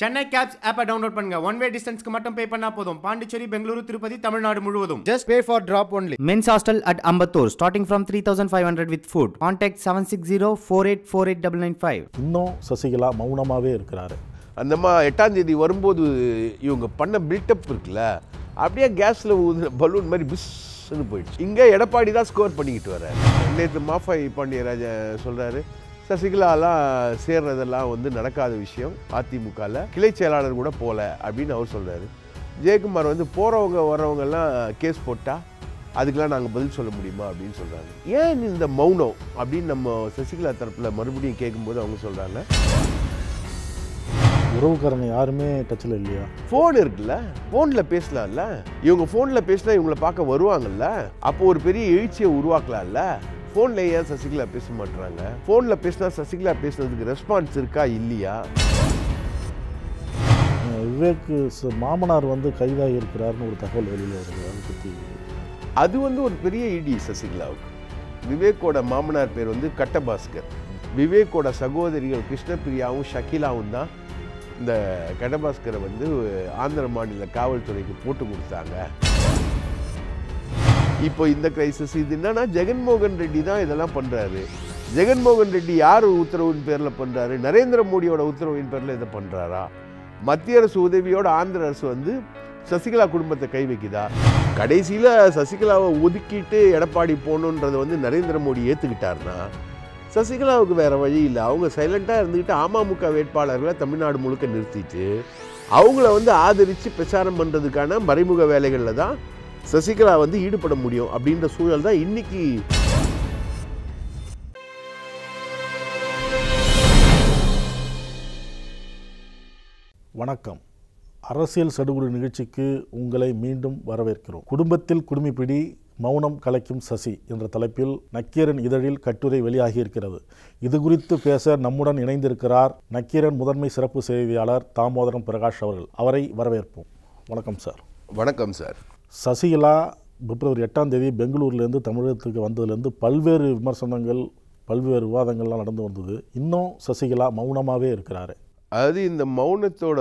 Chennai cabs ஆப்பை download பண்ணுங்க one way டிஸ்டன்ஸ்க்கு மட்டும் பே பண்ணா போதும் பாண்டிச்சேரி பெங்களூரு திருப்பதி தமிழ்நாடு முழுவதும் just pay for drop only men's hostel at Ambattur starting from three thousand five hundred with food contact seven six zero four eight four eight double nine five இன்னும் சசிகலா மௌனமாகவே இருக்கிறாரு அந்த எட்டாம் தேதி வரும்போது இவங்க பண்ண பில்டப் இருக்குல்ல அப்படியே கேஸில் பலூன் மாதிரி பிஸ்ன்னு போயிடுச்சு இங்கே எடப்பாடி தான் ஸ்கோர் பண்ணிக்கிட்டு வர நேற்று மாஃபாய் பாண்டியராஜா சொல்கிறாரு சசிகலாலாம் சேர்றதெல்லாம் வந்து நடக்காத விஷயம் அதிமுகவில் கிளை செயலாளர் கூட போகல அப்படின்னு அவர் சொல்கிறாரு ஜெயக்குமார் வந்து போகிறவங்க வர்றவங்கெல்லாம் கேஸ் போட்டால் அதுக்கெலாம் நாங்கள் பதில் சொல்ல முடியுமா அப்படின்னு சொல்கிறாங்க ஏன் இந்த மௌனம் அப்படின்னு நம்ம சசிகலா தரப்பில் மறுபடியும் கேட்கும்போது அவங்க சொல்கிறாங்க உறவுக்காரங்க யாருமே டச்சில் இல்லையா ஃபோன் இருக்குல்ல ஃபோனில் பேசலாம்ல இவங்க ஃபோனில் பேசினா இவங்களை பார்க்க வருவாங்கல்ல அப்போ ஒரு பெரிய எழுச்சியை உருவாக்கலாம்ல ஃபோனில் ஏன் சசிகலா பேச மாட்டுறாங்க ஃபோனில் பேசினா சசிகலா பேசுனதுக்கு ரெஸ்பான்ஸ் இருக்கா இல்லையா விவேக் மாமனார் வந்து கைதாக இருக்கிறார்னு ஒரு தகவல் வெளியில் வருது அதை பற்றி அது வந்து ஒரு பெரிய இடி e சசிகலாவுக்கு விவேக்கோட மாமனார் பேர் வந்து கட்டபாஸ்கர் விவேக்கோட சகோதரிகள் கிருஷ்ணபிரியாவும் ஷக்கிலாவும் தான் இந்த கட்டபாஸ்கரை வந்து ஆந்திர மாநில காவல்துறைக்கு போட்டு கொடுத்தாங்க இப்போ இந்த கிரைசிஸ் இது என்னன்னா ஜெகன்மோகன் ரெட்டி தான் இதெல்லாம் பண்ணுறாரு ஜெகன்மோகன் ரெட்டி யார் உத்தரவின் பேரில் பண்ணுறாரு நரேந்திர மோடியோட உத்தரவின் பேரில் இதை பண்ணுறாரா மத்திய அரசு உதவியோட ஆந்திர அரசு வந்து சசிகலா குடும்பத்தை கை வைக்குதா கடைசியில் சசிகலாவை ஒதுக்கிட்டு எடப்பாடி போகணுன்றதை வந்து நரேந்திர மோடி ஏற்றுக்கிட்டார்னா சசிகலாவுக்கு வேறு வழி இல்லை அவங்க சைலண்ட்டாக இருந்துக்கிட்டு அமமுக வேட்பாளர்களை தமிழ்நாடு முழுக்க நிறுத்திட்டு அவங்கள வந்து ஆதரித்து பிரச்சாரம் பண்ணுறதுக்கான மறைமுக வேலைகளில் தான் சசிகலா வந்து ஈடுபட முடியும் அப்படின்ற சூழல் தான் இன்னைக்கு வணக்கம் அரசியல் சடுகுடு நிகழ்ச்சிக்கு உங்களை மீண்டும் வரவேற்கிறோம் குடும்பத்தில் குடுமிப்பிடி மௌனம் கலைக்கும் சசி என்ற தலைப்பில் நக்கீரன் இதழில் கட்டுரை வெளியாகி இருக்கிறது இது குறித்து பேச நம்முடன் இணைந்திருக்கிறார் நக்கீரன் முதன்மை சிறப்பு செய்தியாளர் தாமோதரம் பிரகாஷ் அவர்கள் அவரை வரவேற்போம் வணக்கம் சார் வணக்கம் சார் சசிகலா பிப்ரவரி எட்டாம் தேதி பெங்களூர்லேருந்து தமிழகத்துக்கு வந்ததுலேருந்து பல்வேறு விமர்சனங்கள் பல்வேறு விவாதங்கள்லாம் நடந்து வந்தது இன்னும் சசிகலா மௌனமாகவே இருக்கிறாரு அதாவது இந்த மௌனத்தோட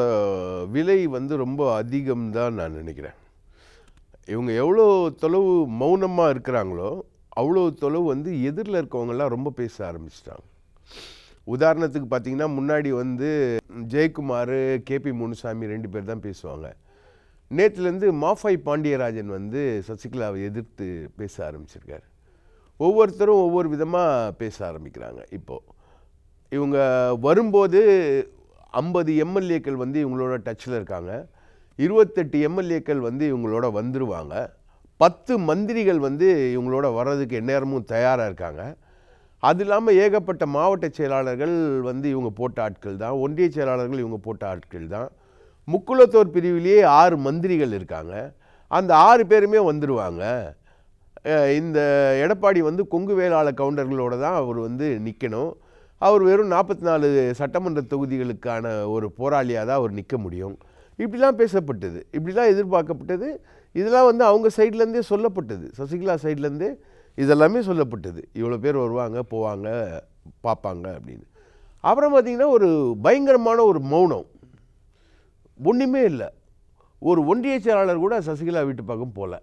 விலை வந்து ரொம்ப அதிகம் தான் நான் நினைக்கிறேன் இவங்க எவ்வளோ தொலைவு மௌனமாக இருக்கிறாங்களோ அவ்வளோ தொலைவு வந்து எதிரில் இருக்கவங்கெல்லாம் ரொம்ப பேச ஆரம்பிச்சிட்டாங்க உதாரணத்துக்கு பார்த்தீங்கன்னா முன்னாடி வந்து ஜெயக்குமார் கேபி முனுசாமி ரெண்டு பேர் தான் பேசுவாங்க நேற்றுலேருந்து மாஃபாய் பாண்டியராஜன் வந்து சசிகலாவை எதிர்த்து பேச ஆரம்பிச்சிருக்காரு ஒவ்வொருத்தரும் ஒவ்வொரு விதமாக பேச ஆரம்பிக்கிறாங்க இப்போது இவங்க வரும்போது ஐம்பது எம்எல்ஏக்கள் வந்து இவங்களோட டச்சில் இருக்காங்க இருபத்தெட்டு எம்எல்ஏக்கள் வந்து இவங்களோட வந்துடுவாங்க பத்து மந்திரிகள் வந்து இவங்களோட வர்றதுக்கு எந்நேரமும் தயாராக இருக்காங்க அது இல்லாமல் ஏகப்பட்ட மாவட்ட செயலாளர்கள் வந்து இவங்க போட்ட ஆட்கள் தான் ஒன்றிய செயலாளர்கள் இவங்க போட்ட ஆட்கள் தான் முக்குளத்தோர் பிரிவிலேயே ஆறு மந்திரிகள் இருக்காங்க அந்த ஆறு பேருமே வந்துடுவாங்க இந்த எடப்பாடி வந்து கொங்கு வேளாள கவுண்டர்களோடு தான் அவர் வந்து நிற்கணும் அவர் வெறும் நாற்பத்தி நாலு சட்டமன்ற தொகுதிகளுக்கான ஒரு போராளியாக தான் அவர் நிற்க முடியும் இப்படிலாம் பேசப்பட்டது இப்படிலாம் எதிர்பார்க்கப்பட்டது இதெல்லாம் வந்து அவங்க சைட்லேருந்தே சொல்லப்பட்டது சசிகலா சைட்லேருந்தே இதெல்லாமே சொல்லப்பட்டது இவ்வளோ பேர் வருவாங்க போவாங்க பார்ப்பாங்க அப்படின்னு அப்புறம் பார்த்திங்கன்னா ஒரு பயங்கரமான ஒரு மௌனம் ஒன்றுமே இல்லை ஒரு ஒன்றிய செயலாளர் கூட சசிகலா வீட்டு பக்கம் போகல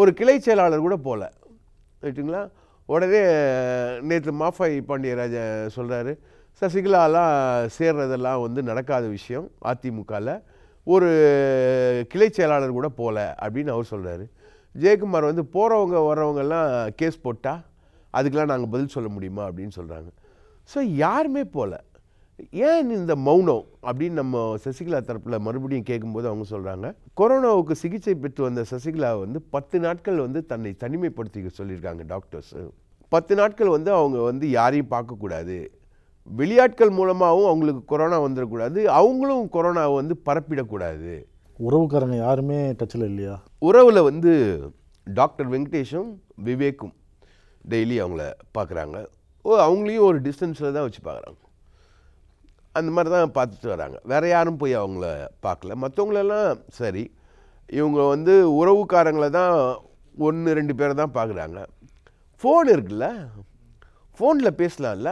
ஒரு கிளை செயலாளர் கூட போகல ரைட்டுங்களா உடனே நேற்று மாஃபாய் பாண்டியராஜன் சொல்கிறாரு சசிகலாலாம் சேர்றதெல்லாம் வந்து நடக்காத விஷயம் அதிமுகவில் ஒரு கிளை செயலாளர் கூட போகல அப்படின்னு அவர் சொல்கிறாரு ஜெயக்குமார் வந்து போகிறவங்க வர்றவங்கெல்லாம் கேஸ் போட்டால் அதுக்கெலாம் நாங்கள் பதில் சொல்ல முடியுமா அப்படின்னு சொல்கிறாங்க ஸோ யாருமே போகல ஏன் இந்த மௌனம் அப்படின்னு நம்ம சசிகலா தரப்பில் மறுபடியும் கேட்கும்போது அவங்க சொல்கிறாங்க கொரோனாவுக்கு சிகிச்சை பெற்று வந்த சசிகலா வந்து பத்து நாட்கள் வந்து தன்னை தனிமைப்படுத்திக்க சொல்லியிருக்காங்க டாக்டர்ஸு பத்து நாட்கள் வந்து அவங்க வந்து யாரையும் பார்க்கக்கூடாது வெளியாட்கள் மூலமாகவும் அவங்களுக்கு கொரோனா வந்துடக்கூடாது அவங்களும் கொரோனாவை வந்து பரப்பிடக்கூடாது உறவுக்காரங்க யாருமே டச்சில் இல்லையா உறவில் வந்து டாக்டர் வெங்கடேஷும் விவேக்கும் டெய்லி அவங்கள பார்க்குறாங்க அவங்களையும் ஒரு டிஸ்டன்ஸில் தான் வச்சு பார்க்குறாங்க அந்த மாதிரி தான் பார்த்துட்டு வராங்க வேறு யாரும் போய் அவங்கள பார்க்கல மற்றவங்களெல்லாம் சரி இவங்க வந்து உறவுக்காரங்களை தான் ஒன்று ரெண்டு பேரை தான் பார்க்குறாங்க ஃபோன் இருக்குல்ல ஃபோனில் பேசலாம்ல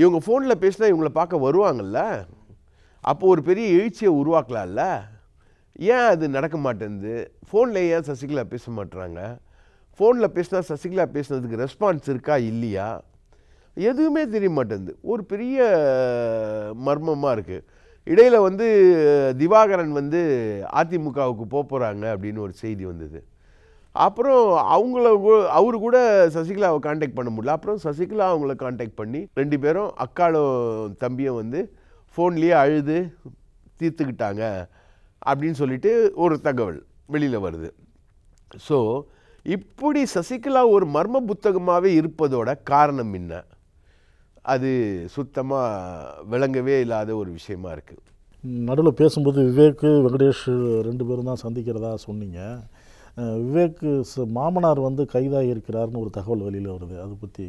இவங்க ஃபோனில் பேசினா இவங்கள பார்க்க வருவாங்கள்ல அப்போ ஒரு பெரிய எழுச்சியை உருவாக்கலாம்ல ஏன் அது நடக்க மாட்டேங்குது ஃபோனில் ஏன் சசிகலா பேச மாட்டுறாங்க ஃபோனில் பேசினா சசிகலா பேசுனதுக்கு ரெஸ்பான்ஸ் இருக்கா இல்லையா எதுவுமே தெரிய மாட்டேங்குது ஒரு பெரிய மர்மமாக இருக்குது இடையில் வந்து திவாகரன் வந்து அதிமுகவுக்கு போக போகிறாங்க அப்படின்னு ஒரு செய்தி வந்தது அப்புறம் அவங்கள அவரு கூட சசிகலாவை காண்டாக்ட் பண்ண முடியல அப்புறம் சசிகலா அவங்கள காண்டாக்ட் பண்ணி ரெண்டு பேரும் அக்காலும் தம்பியும் வந்து ஃபோன்லேயே அழுது தீர்த்துக்கிட்டாங்க அப்படின்னு சொல்லிட்டு ஒரு தகவல் வெளியில் வருது ஸோ இப்படி சசிகலா ஒரு மர்ம புத்தகமாகவே இருப்பதோட காரணம் என்ன அது சுத்தமாக விளங்கவே இல்லாத ஒரு விஷயமா இருக்குது நடுவில் பேசும்போது விவேக்கு வெங்கடேஷ் ரெண்டு பேரும் தான் சந்திக்கிறதா சொன்னீங்க விவேக் மாமனார் வந்து கைதாக இருக்கிறார்னு ஒரு தகவல் வெளியில் வருது அதை பற்றி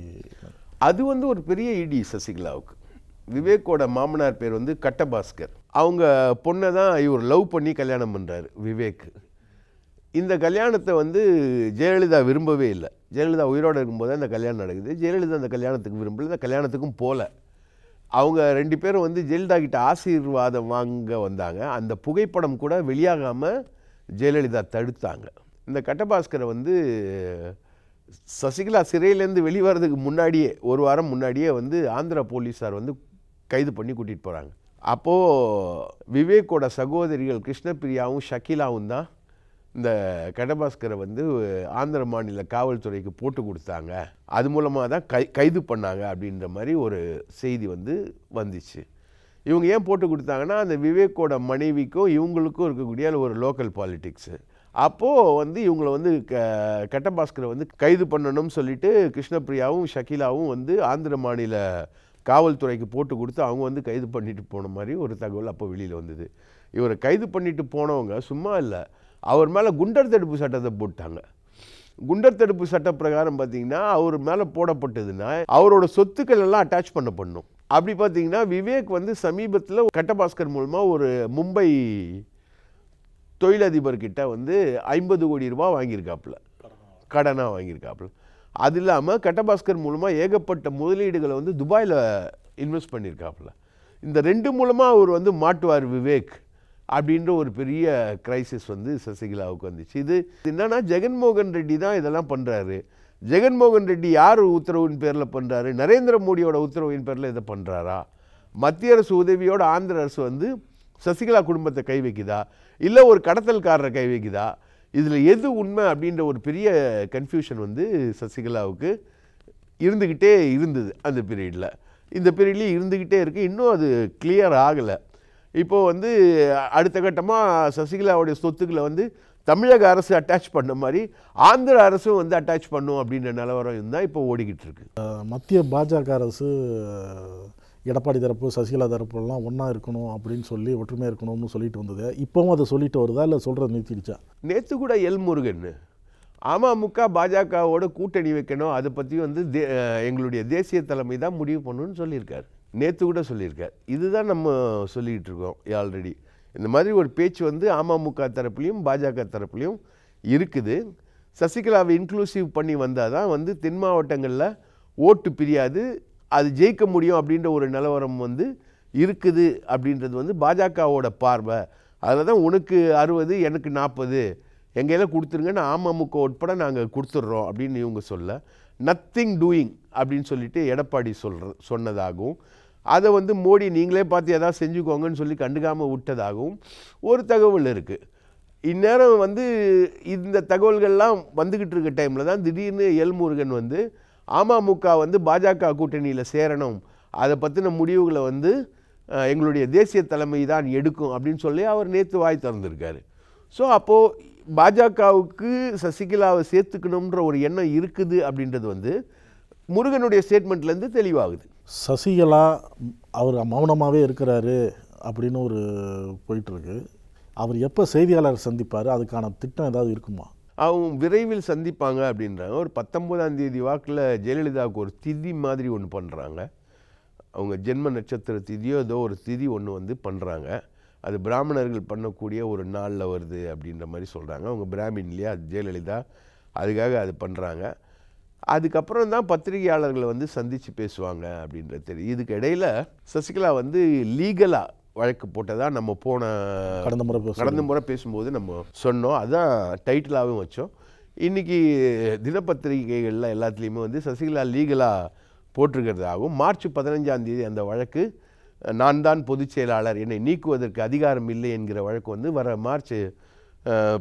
அது வந்து ஒரு பெரிய இடி சசிகலாவுக்கு விவேக்கோட மாமனார் பேர் வந்து கட்டபாஸ்கர் அவங்க பொண்ணை தான் இவர் லவ் பண்ணி கல்யாணம் பண்ணுறாரு விவேக் இந்த கல்யாணத்தை வந்து ஜெயலலிதா விரும்பவே இல்லை ஜெயலலிதா உயிரோடு இருக்கும்போது அந்த கல்யாணம் நடக்குது ஜெயலலிதா அந்த கல்யாணத்துக்கு விரும்பல அந்த கல்யாணத்துக்கும் போகல அவங்க ரெண்டு பேரும் வந்து ஜெயலலிதா கிட்ட ஆசீர்வாதம் வாங்க வந்தாங்க அந்த புகைப்படம் கூட வெளியாகாமல் ஜெயலலிதா தடுத்தாங்க இந்த கட்டபாஸ்கரை வந்து சசிகலா சிறையிலேருந்து வெளிவரதுக்கு முன்னாடியே ஒரு வாரம் முன்னாடியே வந்து ஆந்திரா போலீஸார் வந்து கைது பண்ணி கூட்டிகிட்டு போகிறாங்க அப்போது விவேக்கோட சகோதரிகள் கிருஷ்ணப்பிரியாவும் ஷக்கீலாவும் தான் இந்த கடபாஸ்கரை வந்து ஆந்திர மாநில காவல்துறைக்கு போட்டு கொடுத்தாங்க அது மூலமாக தான் கை கைது பண்ணாங்க அப்படின்ற மாதிரி ஒரு செய்தி வந்து வந்துச்சு இவங்க ஏன் போட்டு கொடுத்தாங்கன்னா அந்த விவேக்கோட மனைவிக்கும் இவங்களுக்கும் இருக்கக்கூடிய ஒரு லோக்கல் பாலிட்டிக்ஸு அப்போது வந்து இவங்களை வந்து க கட்டபாஸ்கரை வந்து கைது பண்ணணும்னு சொல்லிட்டு கிருஷ்ணப்பிரியாவும் ஷக்கீலாவும் வந்து ஆந்திர மாநில காவல்துறைக்கு போட்டு கொடுத்து அவங்க வந்து கைது பண்ணிட்டு போன மாதிரி ஒரு தகவல் அப்போ வெளியில் வந்தது இவரை கைது பண்ணிட்டு போனவங்க சும்மா இல்லை அவர் மேலே குண்டர் தடுப்பு சட்டத்தை போட்டாங்க குண்டர் தடுப்பு சட்ட பிரகாரம் பார்த்தீங்கன்னா அவர் மேலே போடப்பட்டதுன்னா அவரோட சொத்துக்கள் எல்லாம் அட்டாச் பண்ண பண்ணும் அப்படி பார்த்தீங்கன்னா விவேக் வந்து சமீபத்தில் கட்டபாஸ்கர் மூலமாக ஒரு மும்பை தொழிலதிபர்கிட்ட வந்து ஐம்பது கோடி ரூபா வாங்கியிருக்காப்புல கடனாக வாங்கியிருக்காப்புல அது இல்லாமல் கட்டபாஸ்கர் மூலமாக ஏகப்பட்ட முதலீடுகளை வந்து துபாயில் இன்வெஸ்ட் பண்ணியிருக்காப்புல இந்த ரெண்டு மூலமாக அவர் வந்து மாட்டுவார் விவேக் அப்படின்ற ஒரு பெரிய கிரைசிஸ் வந்து சசிகலாவுக்கு வந்துச்சு இது என்னன்னா ஜெகன்மோகன் ரெட்டி தான் இதெல்லாம் பண்ணுறாரு ஜெகன்மோகன் ரெட்டி யார் உத்தரவின் பேரில் பண்ணுறாரு நரேந்திர மோடியோட உத்தரவின் பேரில் இதை பண்ணுறாரா மத்திய அரசு உதவியோட ஆந்திர அரசு வந்து சசிகலா குடும்பத்தை கை வைக்குதா இல்லை ஒரு கடத்தல்காரரை கை வைக்குதா இதில் எது உண்மை அப்படின்ற ஒரு பெரிய கன்ஃபியூஷன் வந்து சசிகலாவுக்கு இருந்துக்கிட்டே இருந்தது அந்த பீரியடில் இந்த பீரியட்லேயும் இருந்துக்கிட்டே இருக்குது இன்னும் அது கிளியர் ஆகலை இப்போது வந்து அடுத்த கட்டமாக சசிகலாவுடைய சொத்துக்களை வந்து தமிழக அரசு அட்டாச் பண்ண மாதிரி ஆந்திர அரசும் வந்து அட்டாச் பண்ணும் அப்படின்ற நிலவரம் இருந்தால் இப்போ ஓடிக்கிட்டு இருக்கு மத்திய பாஜக அரசு எடப்பாடி தரப்பு சசிகலா தரப்புலாம் ஒன்றா இருக்கணும் அப்படின்னு சொல்லி ஒற்றுமையாக இருக்கணும்னு சொல்லிட்டு வந்தது இப்போவும் அதை சொல்லிட்டு வருதா இல்லை சொல்கிறது நிறுத்திடுச்சா நேற்று கூட எல் முருகன் அமமுக பாஜகவோட கூட்டணி வைக்கணும் அதை பற்றி வந்து தே எங்களுடைய தேசிய தலைமை தான் முடிவு பண்ணணும்னு சொல்லியிருக்காரு நேற்று கூட சொல்லியிருக்கார் இதுதான் நம்ம சொல்லிக்கிட்டு இருக்கோம் ஆல்ரெடி இந்த மாதிரி ஒரு பேச்சு வந்து அமமுக தரப்புலையும் பாஜக தரப்புலையும் இருக்குது சசிகலாவை இன்க்ளூசிவ் பண்ணி வந்தால் தான் வந்து தென் மாவட்டங்களில் ஓட்டு பிரியாது அது ஜெயிக்க முடியும் அப்படின்ற ஒரு நிலவரம் வந்து இருக்குது அப்படின்றது வந்து பாஜகவோட பார்வை அதில் தான் உனக்கு அறுபது எனக்கு நாற்பது கொடுத்துருங்க நான் அமமுக உட்பட நாங்கள் கொடுத்துட்றோம் அப்படின்னு இவங்க சொல்ல நத்திங் டூயிங் அப்படின்னு சொல்லிட்டு எடப்பாடி சொல்கிற சொன்னதாகவும் அதை வந்து மோடி நீங்களே பார்த்து எதாவது செஞ்சுக்கோங்கன்னு சொல்லி கண்டுக்காமல் விட்டதாகவும் ஒரு தகவல் இருக்குது இந்நேரம் வந்து இந்த தகவல்கள்லாம் வந்துக்கிட்டு இருக்க டைமில் தான் திடீர்னு எல்முருகன் வந்து அமமுக வந்து பாஜக கூட்டணியில் சேரணும் அதை பற்றின முடிவுகளை வந்து எங்களுடைய தேசிய தலைமை தான் எடுக்கும் அப்படின்னு சொல்லி அவர் நேற்று வாய் திறந்திருக்காரு ஸோ அப்போது பாஜகவுக்கு சசிகலாவை சேர்த்துக்கணுன்ற ஒரு எண்ணம் இருக்குது அப்படின்றது வந்து முருகனுடைய ஸ்டேட்மெண்ட்லேருந்து தெளிவாகுது சசிகலா அவர் மௌனமாகவே இருக்கிறாரு அப்படின்னு ஒரு போயிட்டுருக்கு அவர் எப்போ செய்தியாளர் சந்திப்பார் அதுக்கான திட்டம் ஏதாவது இருக்குமா அவங்க விரைவில் சந்திப்பாங்க அப்படின்றாங்க ஒரு பத்தொம்போதாம் தேதி வாக்கில் ஜெயலலிதாவுக்கு ஒரு திதி மாதிரி ஒன்று பண்ணுறாங்க அவங்க ஜென்ம நட்சத்திர திதியோ ஏதோ ஒரு திதி ஒன்று வந்து பண்ணுறாங்க அது பிராமணர்கள் பண்ணக்கூடிய ஒரு நாளில் வருது அப்படின்ற மாதிரி சொல்கிறாங்க அவங்க பிராமின் இல்லையா ஜெயலலிதா அதுக்காக அது பண்ணுறாங்க அதுக்கப்புறம் தான் பத்திரிகையாளர்களை வந்து சந்தித்து பேசுவாங்க அப்படின்றது தெரியும் இதுக்கு இடையில் சசிகலா வந்து லீகலாக வழக்கு போட்டதாக நம்ம போன கடந்த முறை கடந்த முறை பேசும்போது நம்ம சொன்னோம் அதுதான் டைட்டிலாகவும் வச்சோம் இன்றைக்கி தினப்பத்திரிகைகளில் எல்லாத்துலேயுமே வந்து சசிகலா லீகலாக போட்டிருக்கிறதாகவும் மார்ச் பதினஞ்சாந்தேதி அந்த வழக்கு நான் தான் பொதுச் செயலாளர் என்னை நீக்குவதற்கு அதிகாரம் இல்லை என்கிற வழக்கு வந்து வர மார்ச்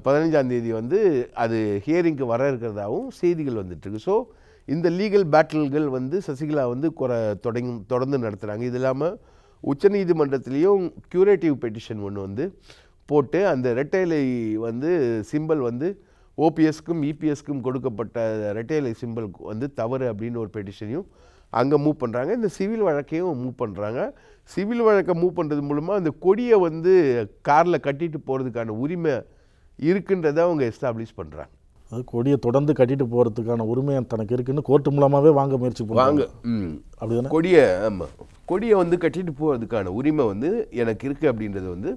பதினஞ்சாந்தேதி வந்து அது ஹியரிங்க்கு வர இருக்கிறதாகவும் செய்திகள் வந்துட்டுருக்கு ஸோ இந்த லீகல் பேட்டில்கள் வந்து சசிகலா வந்து குறை தொடங்க தொடர்ந்து நடத்துகிறாங்க இது இல்லாமல் உச்சநீதிமன்றத்துலேயும் க்யூரேட்டிவ் பெட்டிஷன் ஒன்று வந்து போட்டு அந்த ரெட்டைலை வந்து சிம்பிள் வந்து ஓபிஎஸ்க்கும் இபிஎஸ்க்கும் e கொடுக்கப்பட்ட ரெட்டைலை சிம்பிள் வந்து தவறு அப்படின்னு ஒரு பெட்டிஷனையும் அங்கே மூவ் பண்ணுறாங்க இந்த சிவில் வழக்கையும் மூவ் பண்ணுறாங்க சிவில் வழக்கை மூவ் பண்ணுறது மூலமாக அந்த கொடியை வந்து காரில் கட்டிட்டு போகிறதுக்கான உரிமை இருக்குன்றதை அவங்க எஸ்டாப்ளிஷ் பண்ணுறாங்க அது கொடியை தொடர்ந்து கட்டிட்டு போகிறதுக்கான உரிமை தனக்கு இருக்குன்னு கோர்ட்டு மூலமாகவே வாங்க முயற்சி வாங்க அப்படிதான் கொடியை ஆமாம் கொடியை வந்து கட்டிட்டு போகிறதுக்கான உரிமை வந்து எனக்கு இருக்குது அப்படின்றது வந்து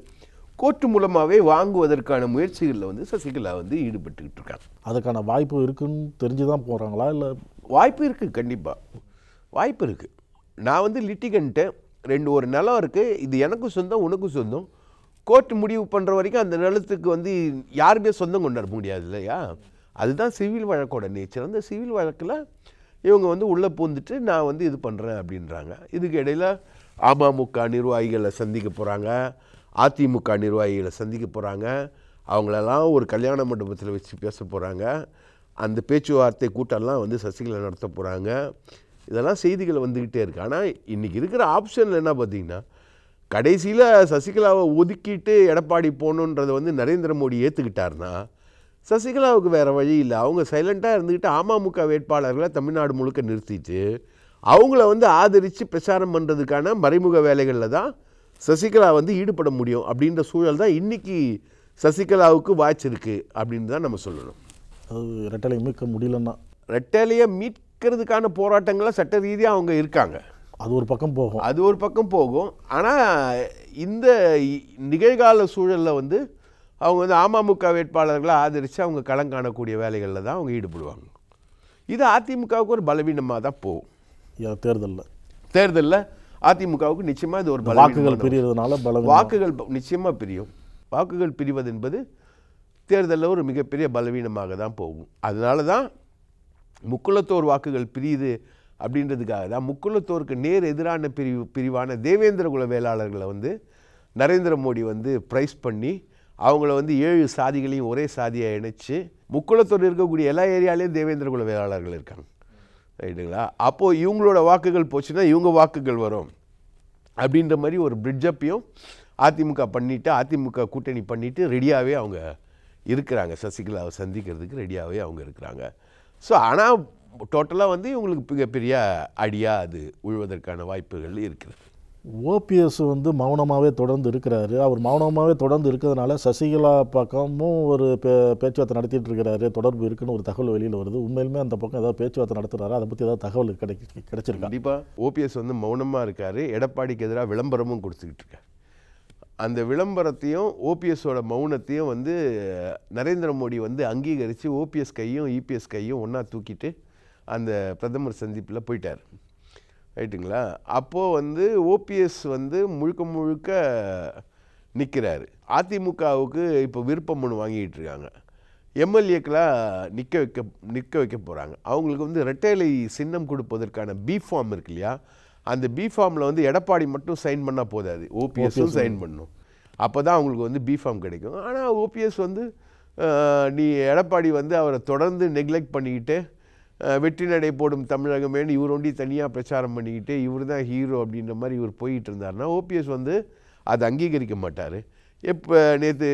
கோர்ட்டு மூலமாகவே வாங்குவதற்கான முயற்சிகளில் வந்து சசிகலா வந்து ஈடுபட்டுக்கிட்டு இருக்காங்க அதுக்கான வாய்ப்பு இருக்குன்னு தெரிஞ்சு தான் போகிறாங்களா இல்லை வாய்ப்பு இருக்குது கண்டிப்பாக வாய்ப்பு இருக்குது நான் வந்து லிட்டிகன்ட்டு ரெண்டு ஒரு நிலம் இருக்குது இது எனக்கும் சொந்தம் உனக்கும் சொந்தம் கோர்ட் முடிவு பண்ணுற வரைக்கும் அந்த நிலத்துக்கு வந்து யாருமே சொந்தம் கொண்டாட முடியாது இல்லையா அதுதான் சிவில் வழக்கோட நேச்சர் அந்த சிவில் வழக்கில் இவங்க வந்து உள்ளே பூந்துட்டு நான் வந்து இது பண்ணுறேன் அப்படின்றாங்க இதுக்கு இடையில் அமமுக நிர்வாகிகளை சந்திக்க போகிறாங்க அதிமுக நிர்வாகிகளை சந்திக்க போகிறாங்க அவங்களெல்லாம் ஒரு கல்யாண மண்டபத்தில் வச்சு பேச போகிறாங்க அந்த பேச்சுவார்த்தை கூட்டம்லாம் வந்து சசிகலா நடத்த போகிறாங்க இதெல்லாம் செய்திகள் வந்துக்கிட்டே இருக்குது ஆனால் இன்றைக்கி இருக்கிற ஆப்ஷனில் என்ன பார்த்திங்கன்னா கடைசியில் சசிகலாவை ஒதுக்கிட்டு எடப்பாடி போகணுன்றதை வந்து நரேந்திர மோடி ஏற்றுக்கிட்டார்னா சசிகலாவுக்கு வேறு வழி இல்லை அவங்க சைலண்ட்டாக இருந்துக்கிட்டு அமமுக வேட்பாளர்களை தமிழ்நாடு முழுக்க நிறுத்திட்டு அவங்கள வந்து ஆதரித்து பிரச்சாரம் பண்ணுறதுக்கான மறைமுக வேலைகளில் தான் சசிகலா வந்து ஈடுபட முடியும் அப்படின்ற சூழல் தான் இன்றைக்கி சசிகலாவுக்கு வாய்ச்சிருக்கு அப்படின்னு தான் நம்ம சொல்லணும் அது ரெட்டலையை மீட்க முடியலன்னா ரெட்டலையை மீட்கிறதுக்கான போராட்டங்களை சட்ட ரீதியாக அவங்க இருக்காங்க அது ஒரு பக்கம் போகும் அது ஒரு பக்கம் போகும் ஆனால் இந்த நிகழ்கால சூழலில் வந்து அவங்க வந்து அமமுக வேட்பாளர்களை ஆதரித்து அவங்க களம் காணக்கூடிய வேலைகளில் தான் அவங்க ஈடுபடுவாங்க இது அதிமுகவுக்கு ஒரு பலவீனமாக தான் போகும் தேர்தலில் தேர்தலில் அதிமுகவுக்கு நிச்சயமாக இது ஒரு வாக்குகள் பிரியறதுனால பல வாக்குகள் நிச்சயமாக பிரியும் வாக்குகள் பிரிவது என்பது தேர்தலில் ஒரு மிகப்பெரிய பலவீனமாக தான் போகும் அதனால தான் முக்குளத்தோர் வாக்குகள் பிரியுது அப்படின்றதுக்காக தான் முக்குளத்தோருக்கு நேர் எதிரான பிரிவு பிரிவான தேவேந்திரகுல வேளாளர்களை வந்து நரேந்திர மோடி வந்து ப்ரைஸ் பண்ணி அவங்கள வந்து ஏழு சாதிகளையும் ஒரே சாதியாக இணைச்சி முக்குளத்தோர் இருக்கக்கூடிய எல்லா ஏரியாலேயும் தேவேந்திரகுல வேளாளர்கள் இருக்காங்க ரைட்டுங்களா அப்போது இவங்களோட வாக்குகள் போச்சுன்னா இவங்க வாக்குகள் வரும் அப்படின்ற மாதிரி ஒரு பிரிட்ஜப்பையும் அதிமுக பண்ணிவிட்டு அதிமுக கூட்டணி பண்ணிவிட்டு ரெடியாகவே அவங்க இருக்கிறாங்க சசிகலாவை சந்திக்கிறதுக்கு ரெடியாகவே அவங்க இருக்கிறாங்க ஸோ ஆனால் டோட்டலாக வந்து இவங்களுக்கு மிகப்பெரிய அடியாக அது உழுவதற்கான வாய்ப்புகள் இருக்கிறது ஓபிஎஸ் வந்து மௌனமாகவே தொடர்ந்து இருக்கிறாரு அவர் மௌனமாகவே தொடர்ந்து இருக்கிறதுனால சசிகலா பக்கமும் ஒரு பே பேச்சுவார்த்தை நடத்திட்டு இருக்கிறாரு தொடர்பு இருக்குன்னு ஒரு தகவல் வெளியில் வருது உண்மையிலுமே அந்த பக்கம் ஏதாவது பேச்சுவார்த்தை நடத்துகிறாரு அதை பற்றி ஏதாவது தகவல் கிடைக்கி கிடைச்சிருக்கு கண்டிப்பாக ஓபிஎஸ் வந்து மௌனமாக இருக்கார் எடப்பாடிக்கு எதிராக விளம்பரமும் கொடுத்துக்கிட்டு இருக்கார் அந்த விளம்பரத்தையும் ஓபிஎஸோட மௌனத்தையும் வந்து நரேந்திர மோடி வந்து அங்கீகரித்து ஓபிஎஸ் கையும் இபிஎஸ் கையும் ஒன்றா தூக்கிட்டு அந்த பிரதமர் சந்திப்பில் போயிட்டார் ரைட்டுங்களா அப்போது வந்து ஓபிஎஸ் வந்து முழுக்க முழுக்க நிற்கிறாரு அதிமுகவுக்கு இப்போ விருப்பம் ஒன்று வாங்கிக்கிட்டு இருக்காங்க எம்எல்ஏக்கெலாம் நிற்க வைக்க நிற்க வைக்க போகிறாங்க அவங்களுக்கு வந்து ரெட்டேலை சின்னம் கொடுப்பதற்கான பி ஃபார்ம் இருக்கு இல்லையா அந்த பி ஃபார்மில் வந்து எடப்பாடி மட்டும் சைன் பண்ணால் போதாது ஓபிஎஸ்ஸும் சைன் பண்ணும் அப்போ தான் அவங்களுக்கு வந்து பி ஃபார்ம் கிடைக்கும் ஆனால் ஓபிஎஸ் வந்து நீ எடப்பாடி வந்து அவரை தொடர்ந்து நெக்லெக்ட் பண்ணிக்கிட்டு வெற்றி நடை போடும் தமிழகம் வேணும் இவர் ஒண்டி தனியாக பிரச்சாரம் பண்ணிக்கிட்டு இவர் தான் ஹீரோ அப்படின்ற மாதிரி இவர் போயிட்டு இருந்தார்னா ஓபிஎஸ் வந்து அதை அங்கீகரிக்க மாட்டார் எப்போ நேற்று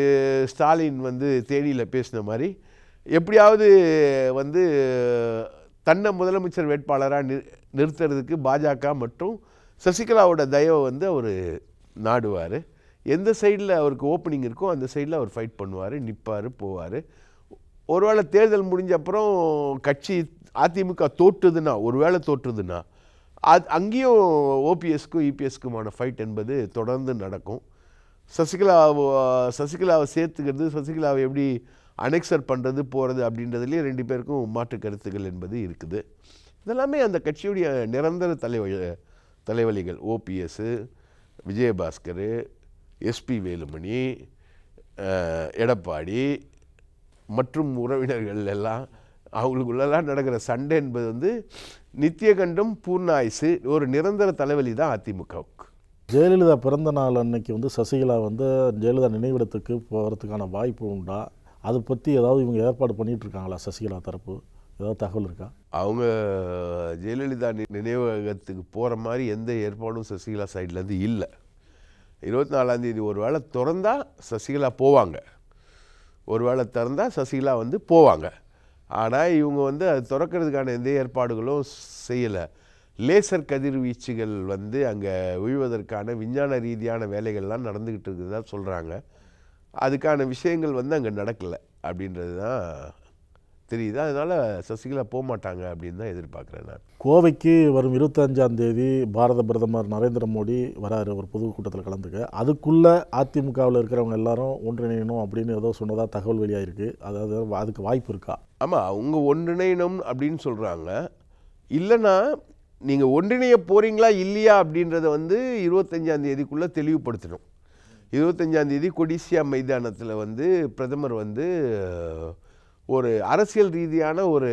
ஸ்டாலின் வந்து தேனியில் பேசின மாதிரி எப்படியாவது வந்து தன்னை முதலமைச்சர் வேட்பாளராக நிறு நிறுத்துறதுக்கு பாஜக மற்றும் சசிகலாவோட தயவை வந்து அவர் நாடுவார் எந்த சைடில் அவருக்கு ஓப்பனிங் இருக்கோ அந்த சைடில் அவர் ஃபைட் பண்ணுவார் நிற்பார் போவார் ஒருவேளை தேர்தல் முடிஞ்ச அப்புறம் கட்சி அதிமுக தோற்றுதுன்னா ஒருவேளை தோற்றுதுன்னா அது அங்கேயும் ஓபிஎஸ்க்கும் இபிஎஸ்க்குமான ஃபைட் என்பது தொடர்ந்து நடக்கும் சசிகலா சசிகலாவை சேர்த்துக்கிறது சசிகலாவை எப்படி அனெக்சர் பண்ணுறது போகிறது அப்படின்றதுலேயே ரெண்டு பேருக்கும் மாற்று கருத்துக்கள் என்பது இருக்குது இதெல்லாமே அந்த கட்சியுடைய நிரந்தர தலைவலி தலைவலிகள் ஓபிஎஸ்ஸு விஜயபாஸ்கர் எஸ்பி வேலுமணி எடப்பாடி மற்றும் உறவினர்கள் எல்லாம் அவங்களுக்குள்ளெல்லாம் நடக்கிற சண்டை என்பது வந்து நித்தியகண்டம் பூர்ண ஆயுசு ஒரு நிரந்தர தலைவலி தான் அதிமுகவுக்கு ஜெயலலிதா பிறந்த நாள் அன்னைக்கு வந்து சசிகலா வந்து ஜெயலலிதா நினைவிடத்துக்கு போகிறதுக்கான வாய்ப்பு உண்டா அதை பற்றி ஏதாவது இவங்க ஏற்பாடு பண்ணிகிட்ருக்காங்களா சசிகலா தரப்பு ஏதாவது தகவல் இருக்கா அவங்க ஜெயலலிதா நினைவகத்துக்கு போகிற மாதிரி எந்த ஏற்பாடும் சசிகலா சைட்லேருந்து இல்லை இருபத்தி நாலாந்தேதி ஒரு வேளை திறந்தால் சசிகலா போவாங்க ஒரு வேளை திறந்தால் சசிகலா வந்து போவாங்க ஆனால் இவங்க வந்து அது திறக்கிறதுக்கான எந்த ஏற்பாடுகளும் செய்யலை லேசர் கதிர்வீச்சுகள் வந்து அங்கே விழுவதற்கான விஞ்ஞான ரீதியான வேலைகள்லாம் நடந்துக்கிட்டு இருக்குதுதான் சொல்கிறாங்க அதுக்கான விஷயங்கள் வந்து அங்கே நடக்கலை அப்படின்றது தான் தெரியுது அதனால் சசிகலா போக மாட்டாங்க அப்படின்னு தான் எதிர்பார்க்குறேன் நான் கோவைக்கு வரும் இருபத்தஞ்சாம் தேதி பாரத பிரதமர் நரேந்திர மோடி வராரு ஒரு பொது கூட்டத்தில் கலந்துக்க அதுக்குள்ளே அதிமுகவில் இருக்கிறவங்க எல்லாரும் ஒன்றிணையணும் அப்படின்னு ஏதோ சொன்னதாக தகவல் வெளியாக இருக்குது அதாவது அதுக்கு வாய்ப்பு இருக்கா ஆமாம் அவங்க ஒன்றிணையணும் அப்படின்னு சொல்கிறாங்க இல்லைன்னா நீங்கள் ஒன்றிணைய போகிறீங்களா இல்லையா அப்படின்றத வந்து இருபத்தஞ்சாம் தேதிக்குள்ளே தெளிவுபடுத்தணும் இருபத்தஞ்சாந்தேதி கொடிசியா மைதானத்தில் வந்து பிரதமர் வந்து ஒரு அரசியல் ரீதியான ஒரு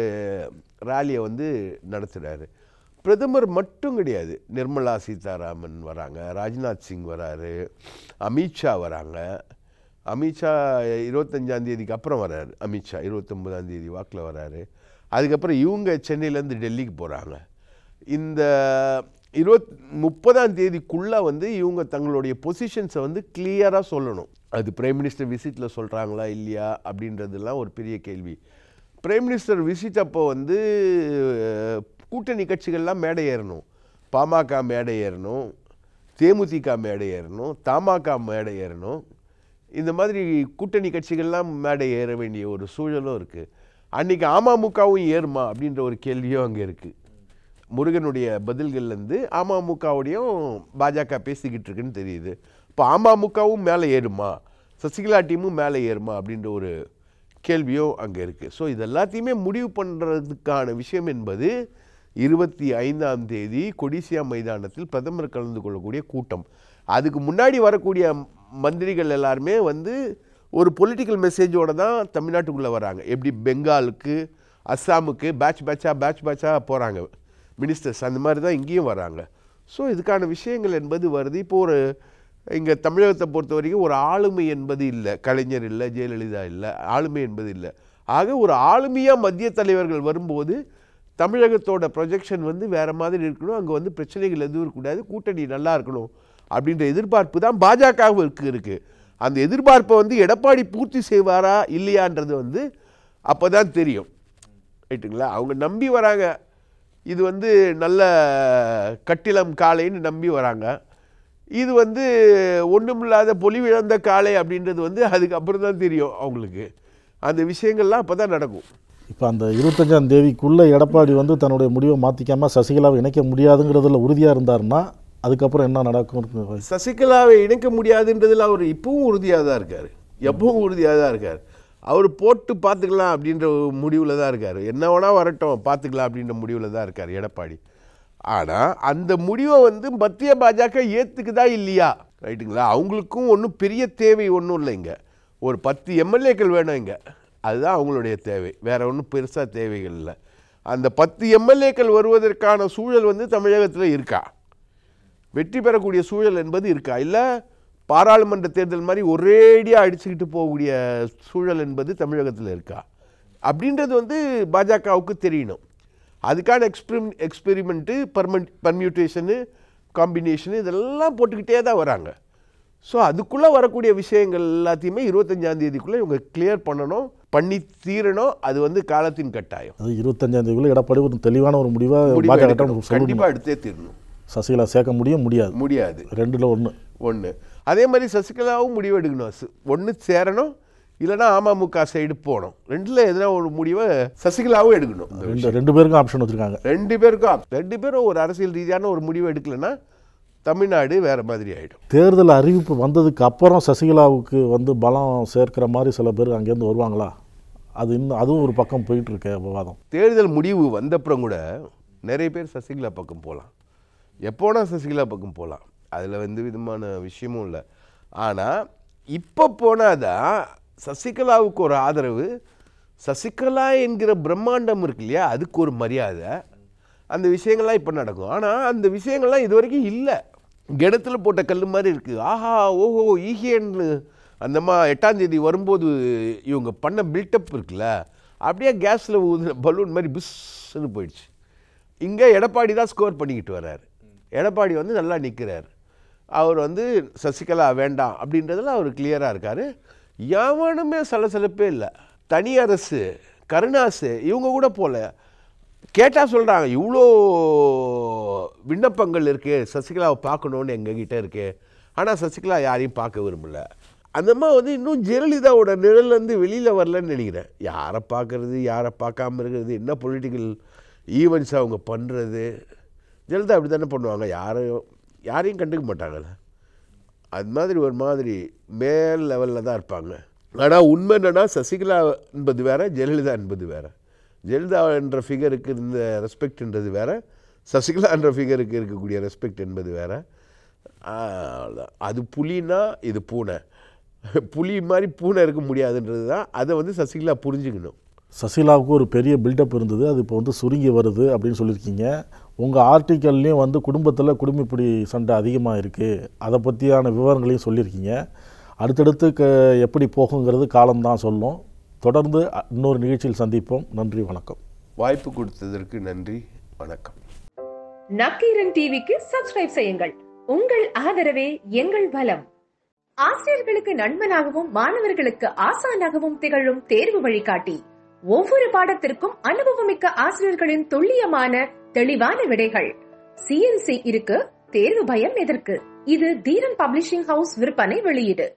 ராலியை வந்து நடத்துகிறாரு பிரதமர் மட்டும் கிடையாது நிர்மலா சீதாராமன் வராங்க ராஜ்நாத் சிங் வராரு அமித்ஷா வராங்க அமித்ஷா இருபத்தஞ்சாந்தேதிக்கு அப்புறம் வராரு அமித்ஷா இருபத்தொம்போதாந்தேதி வாக்கில் வராரு அதுக்கப்புறம் இவங்க சென்னையிலேருந்து டெல்லிக்கு போகிறாங்க இந்த இருபத் முப்பதாம் தேதிக்குள்ளே வந்து இவங்க தங்களுடைய பொசிஷன்ஸை வந்து கிளியராக சொல்லணும் அது பிரைம் மினிஸ்டர் விசிட்டில் சொல்கிறாங்களா இல்லையா அப்படின்றதுலாம் ஒரு பெரிய கேள்வி பிரைம் மினிஸ்டர் விசிட் அப்போ வந்து கூட்டணி கட்சிகள்லாம் மேடை ஏறணும் பாமக மேடை ஏறணும் தேமுதிக மேடை ஏறணும் தமாக மேடை ஏறணும் இந்த மாதிரி கூட்டணி கட்சிகள்லாம் மேடை ஏற வேண்டிய ஒரு சூழலும் இருக்குது அன்றைக்கி அமமுகவும் ஏறுமா அப்படின்ற ஒரு கேள்வியும் அங்கே இருக்குது முருகனுடைய பதில்கள்லேருந்து அமமுகவுடையும் பாஜக பேசிக்கிட்டு இருக்குன்னு தெரியுது இப்போ அமமுகவும் மேலே ஏறுமா சசிகலா டீமும் மேலே ஏறுமா அப்படின்ற ஒரு கேள்வியோ அங்கே இருக்குது ஸோ இது எல்லாத்தையுமே முடிவு பண்ணுறதுக்கான விஷயம் என்பது இருபத்தி ஐந்தாம் தேதி கொடிசியா மைதானத்தில் பிரதமர் கலந்து கொள்ளக்கூடிய கூட்டம் அதுக்கு முன்னாடி வரக்கூடிய மந்திரிகள் எல்லாருமே வந்து ஒரு பொலிட்டிக்கல் மெசேஜோடு தான் தமிழ்நாட்டுக்குள்ளே வராங்க எப்படி பெங்காலுக்கு அஸ்ஸாமுக்கு பேட்ச் பேட்சாக பேட்ச் பேட்சாக போகிறாங்க மினிஸ்டர்ஸ் அந்த மாதிரி தான் இங்கேயும் வராங்க ஸோ இதுக்கான விஷயங்கள் என்பது வருது இப்போ ஒரு இங்கே தமிழகத்தை பொறுத்த வரைக்கும் ஒரு ஆளுமை என்பது இல்லை கலைஞர் இல்லை ஜெயலலிதா இல்லை ஆளுமை என்பது இல்லை ஆக ஒரு ஆளுமையாக மத்திய தலைவர்கள் வரும்போது தமிழகத்தோட ப்ரொஜெக்ஷன் வந்து வேறு மாதிரி இருக்கணும் அங்கே வந்து பிரச்சனைகள் எதுவும் இருக்கக்கூடாது கூட்டணி நல்லா இருக்கணும் அப்படின்ற எதிர்பார்ப்பு தான் இருக்கு இருக்குது அந்த எதிர்பார்ப்பை வந்து எடப்பாடி பூர்த்தி செய்வாரா இல்லையான்றது வந்து அப்போ தான் தெரியும் ரைட்டுங்களா அவங்க நம்பி வராங்க இது வந்து நல்ல கட்டிலம் காளைன்னு நம்பி வராங்க இது வந்து ஒன்றுமில்லாத பொலிவிழந்த காளை அப்படின்றது வந்து அதுக்கப்புறம் தான் தெரியும் அவங்களுக்கு அந்த விஷயங்கள்லாம் அப்போ தான் நடக்கும் இப்போ அந்த இருபத்தஞ்சாம் தேதிக்குள்ளே எடப்பாடி வந்து தன்னுடைய முடிவை மாற்றிக்காமல் சசிகலாவை இணைக்க முடியாதுங்கிறதுல உறுதியாக இருந்தார்னா அதுக்கப்புறம் என்ன நடக்கும் சசிகலாவை இணைக்க முடியாதுன்றதில் அவர் இப்பவும் உறுதியாக தான் இருக்கார் எப்பவும் உறுதியாக தான் இருக்கார் அவர் போட்டு பார்த்துக்கலாம் அப்படின்ற முடிவில் தான் இருக்கார் என்ன வேணால் வரட்டும் பார்த்துக்கலாம் அப்படின்ற முடிவில் தான் இருக்கார் எடப்பாடி ஆனால் அந்த முடிவை வந்து மத்திய பாஜக ஏற்றுக்குதா இல்லையா ரைட்டுங்களா அவங்களுக்கும் ஒன்றும் பெரிய தேவை ஒன்றும் இல்லைங்க ஒரு பத்து எம்எல்ஏக்கள் வேணும் இங்கே அதுதான் அவங்களுடைய தேவை வேறு ஒன்றும் பெருசாக தேவைகள் இல்லை அந்த பத்து எம்எல்ஏக்கள் வருவதற்கான சூழல் வந்து தமிழகத்தில் இருக்கா வெற்றி பெறக்கூடிய சூழல் என்பது இருக்கா இல்லை பாராளுமன்ற தேர்தல் மாதிரி ஒரேடியாக அடிச்சுக்கிட்டு போகக்கூடிய சூழல் என்பது தமிழகத்தில் இருக்கா அப்படின்றது வந்து பாஜகவுக்கு தெரியணும் அதுக்கான எக்ஸ்பிரிம் எக்ஸ்பெரிமெண்ட்டு பர்மன் பர்மியூட்டேஷனு காம்பினேஷனு இதெல்லாம் போட்டுக்கிட்டே தான் வராங்க ஸோ அதுக்குள்ளே வரக்கூடிய விஷயங்கள் எல்லாத்தையுமே இருபத்தஞ்சாந்தேதிக்குள்ளே இவங்க கிளியர் பண்ணணும் பண்ணி தீரணும் அது வந்து காலத்தின் கட்டாயம் அது இருபத்தஞ்சாந்தேதிக்குள்ளே எடப்பாடி ஒரு தெளிவான ஒரு முடிவாக கண்டிப்பாக எடுத்தே தீரணும் சசிகலா சேர்க்க முடியும் முடியாது முடியாது ரெண்டில் ஒன்று ஒன்று அதே மாதிரி சசிகலாவும் முடிவு எடுக்கணும் ஒன்று சேரணும் இல்லைனா அமமுக சைடு போகணும் ரெண்டில் எதனா ஒரு முடிவை சசிகலாவும் எடுக்கணும் ரெண்டு ரெண்டு பேருக்கும் ஆப்ஷன் வச்சுருக்காங்க ரெண்டு பேருக்கும் ரெண்டு பேரும் ஒரு அரசியல் ரீதியான ஒரு முடிவு எடுக்கலைன்னா தமிழ்நாடு வேறு மாதிரி ஆகிடும் தேர்தல் அறிவிப்பு வந்ததுக்கு அப்புறம் சசிகலாவுக்கு வந்து பலம் சேர்க்கிற மாதிரி சில பேர் அங்கேருந்து வருவாங்களா அது இன்னும் அதுவும் ஒரு பக்கம் போயிட்டு இருக்க விவாதம் தேர்தல் முடிவு வந்தப்புறம் கூட நிறைய பேர் சசிகலா பக்கம் போகலாம் எப்போனா சசிகலா பக்கம் போகலாம் அதில் வந்து விதமான விஷயமும் இல்லை ஆனால் இப்போ போனால் தான் சசிகலாவுக்கு ஒரு ஆதரவு சசிகலா என்கிற பிரம்மாண்டம் இருக்கு இல்லையா அதுக்கு ஒரு மரியாதை அந்த விஷயங்கள்லாம் இப்போ நடக்கும் ஆனால் அந்த விஷயங்கள்லாம் இது வரைக்கும் இல்லை கிணத்துல போட்ட கல் மாதிரி இருக்குது ஆஹா ஓஹோ ஈஹேன்னு அந்தம்மா எட்டாந்தேதி வரும்போது இவங்க பண்ண பில்டப் இருக்குல்ல அப்படியே கேஸில் ஊது பலூன் மாதிரி பிஸ்ன்னு போயிடுச்சு இங்கே எடப்பாடி தான் ஸ்கோர் பண்ணிக்கிட்டு வர்றாரு எடப்பாடி வந்து நல்லா நிற்கிறாரு அவர் வந்து சசிகலா வேண்டாம் அப்படின்றதுல அவர் கிளியராக இருக்கார் எவனுமே சலசலப்பே இல்லை தனி அரசு கருணாசு இவங்க கூட போகல கேட்டால் சொல்கிறாங்க இவ்வளோ விண்ணப்பங்கள் இருக்குது சசிகலாவை பார்க்கணுன்னு எங்ககிட்ட இருக்கே ஆனால் சசிகலா யாரையும் பார்க்க விரும்பல அந்தம்மா வந்து இன்னும் ஜெயலலிதாவோட நிழல்லேருந்து வெளியில் வரலன்னு நினைக்கிறேன் யாரை பார்க்குறது யாரை பார்க்காம இருக்கிறது என்ன பொலிட்டிக்கல் ஈவெண்ட்ஸ் அவங்க பண்ணுறது ஜெயலலிதா அப்படி தானே பண்ணுவாங்க யாரையும் யாரையும் கண்டுக்க மாட்டாங்கல்ல அது மாதிரி ஒரு மாதிரி மேல் லெவலில் தான் இருப்பாங்க ஆனால் உண்மை என்னென்னா சசிகலா என்பது வேறு ஜெயலலிதா என்பது வேறு ஜெயலலிதா என்ற ஃபிகருக்கு இருந்த ரெஸ்பெக்ட்ன்றது வேறு சசிகலா என்ற ஃபிகருக்கு இருக்கக்கூடிய ரெஸ்பெக்ட் என்பது வேறு அது புலினா இது பூனை புலி மாதிரி பூனை இருக்க முடியாதுன்றது தான் அதை வந்து சசிகலா புரிஞ்சுக்கணும் சசிகலாவுக்கு ஒரு பெரிய பில்டப் இருந்தது அது இப்போ வந்து சுருங்கி வருது அப்படின்னு சொல்லியிருக்கீங்க உங்கள் ஆர்டிக்கல்லையும் வந்து குடும்பத்தில் குடும்பப்படி சண்டை அதிகமாக இருக்குது அதை பற்றியான விவரங்களையும் சொல்லியிருக்கீங்க அடுத்தடுத்து க எப்படி போகுங்கிறது காலம்தான் சொல்லும் தொடர்ந்து இன்னொரு நிகழ்ச்சியில் சந்திப்போம் நன்றி வணக்கம் வாய்ப்பு கொடுத்ததற்கு நன்றி வணக்கம் நக்கீரன் டிவிக்கு சப்ஸ்கிரைப் செய்யுங்கள் உங்கள் ஆதரவே எங்கள் பலம் ஆசிரியர்களுக்கு நண்பனாகவும் மாணவர்களுக்கு ஆசானாகவும் திகழும் தேர்வு வழிகாட்டி ஒவ்வொரு பாடத்திற்கும் அனுபவமிக்க ஆசிரியர்களின் துல்லியமான தெளிவான விடைகள் சிஎன்சி இருக்கு தேர்வு பயம் எதற்கு இது தீரன் பப்ளிஷிங் ஹவுஸ் விற்பனை வெளியீடு